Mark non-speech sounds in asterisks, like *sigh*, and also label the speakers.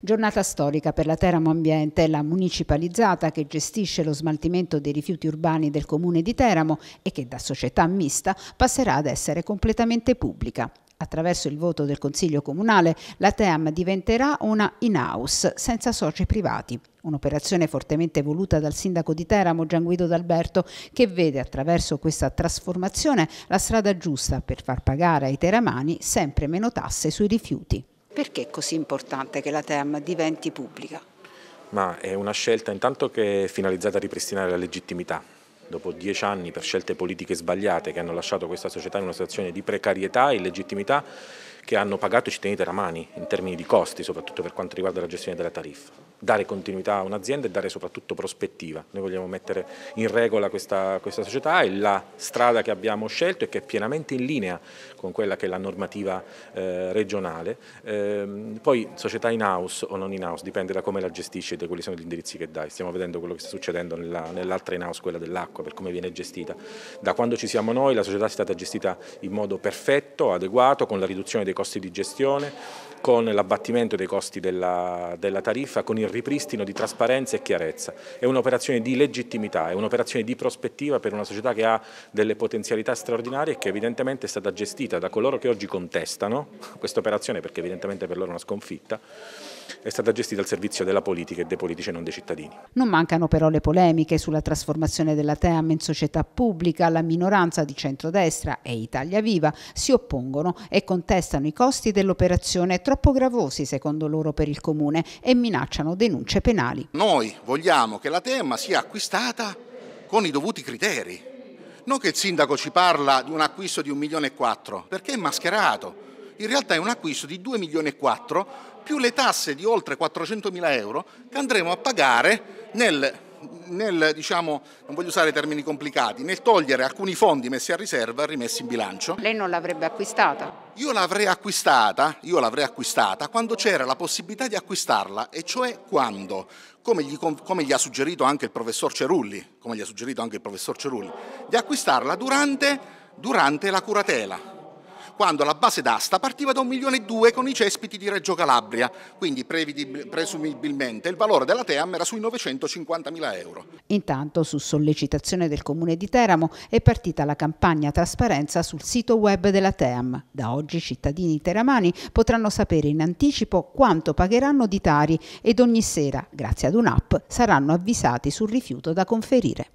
Speaker 1: Giornata storica per la Teramo Ambiente, la municipalizzata che gestisce lo smaltimento dei rifiuti urbani del comune di Teramo e che da società mista passerà ad essere completamente pubblica. Attraverso il voto del Consiglio Comunale, la TEAM diventerà una in-house, senza soci privati. Un'operazione fortemente voluta dal sindaco di Teramo Gian Guido D'Alberto che vede attraverso questa trasformazione la strada giusta per far pagare ai teramani sempre meno tasse sui rifiuti. Perché è così importante che la TEM diventi pubblica?
Speaker 2: Ma è una scelta intanto che è finalizzata a ripristinare la legittimità. Dopo dieci anni per scelte politiche sbagliate che hanno lasciato questa società in una situazione di precarietà e illegittimità, che hanno pagato i cittadini teramani in termini di costi, soprattutto per quanto riguarda la gestione della tariffa. Dare continuità a un'azienda e dare soprattutto prospettiva. Noi vogliamo mettere in regola questa, questa società e la strada che abbiamo scelto e che è pienamente in linea con quella che è la normativa eh, regionale. Ehm, poi società in house o non in house dipende da come la gestisci e da quali sono gli indirizzi che dai. Stiamo vedendo quello che sta succedendo nell'altra in house, quella dell'acqua, per come viene gestita. Da quando ci siamo noi la società è stata gestita in modo perfetto, adeguato, con la riduzione dei costi di gestione, con l'abbattimento dei costi della, della, tariffa, con il ripristino di trasparenza e chiarezza. È un'operazione di legittimità, è un'operazione di prospettiva per una società che ha delle potenzialità straordinarie e che evidentemente è stata gestita da coloro che oggi contestano *laughs* questa operazione, perché evidentemente per loro è una sconfitta, è stata gestita al servizio della politica e dei politici e non dei cittadini.
Speaker 1: Non mancano però le polemiche sulla trasformazione della TEAM in società pubblica, la minoranza di centrodestra e Italia Viva si oppongono e contestano i costi dell'operazione troppo gravosi secondo loro per il comune e minacciano denunce penali.
Speaker 3: Noi vogliamo che la tema sia acquistata con i dovuti criteri. Non che il sindaco ci parla di un acquisto di 1 milione e 4, perché è mascherato. In realtà è un acquisto di 2 milioni e 4 più le tasse di oltre 400 mila euro che andremo a pagare nel nel, diciamo, non voglio usare termini complicati, nel togliere alcuni fondi messi a riserva e rimessi in bilancio.
Speaker 1: Lei non l'avrebbe acquistata?
Speaker 3: Io l'avrei acquistata, io l'avrei acquistata quando c'era la possibilità di acquistarla, e cioè quando, come gli, come gli, ha suggerito anche il professor Cerulli, come gli ha suggerito anche il professor Cerulli, di acquistarla durante, durante la curatela quando la base d'asta partiva da 1 milione e 2 con i cespiti di Reggio Calabria, quindi presumibilmente il valore della Team era sui 950 mila euro.
Speaker 1: Intanto, su sollecitazione del Comune di Teramo, è partita la campagna Trasparenza sul sito web della Team. Da oggi i cittadini teramani potranno sapere in anticipo quanto pagheranno di tari ed ogni sera, grazie ad un'app, saranno avvisati sul rifiuto da conferire.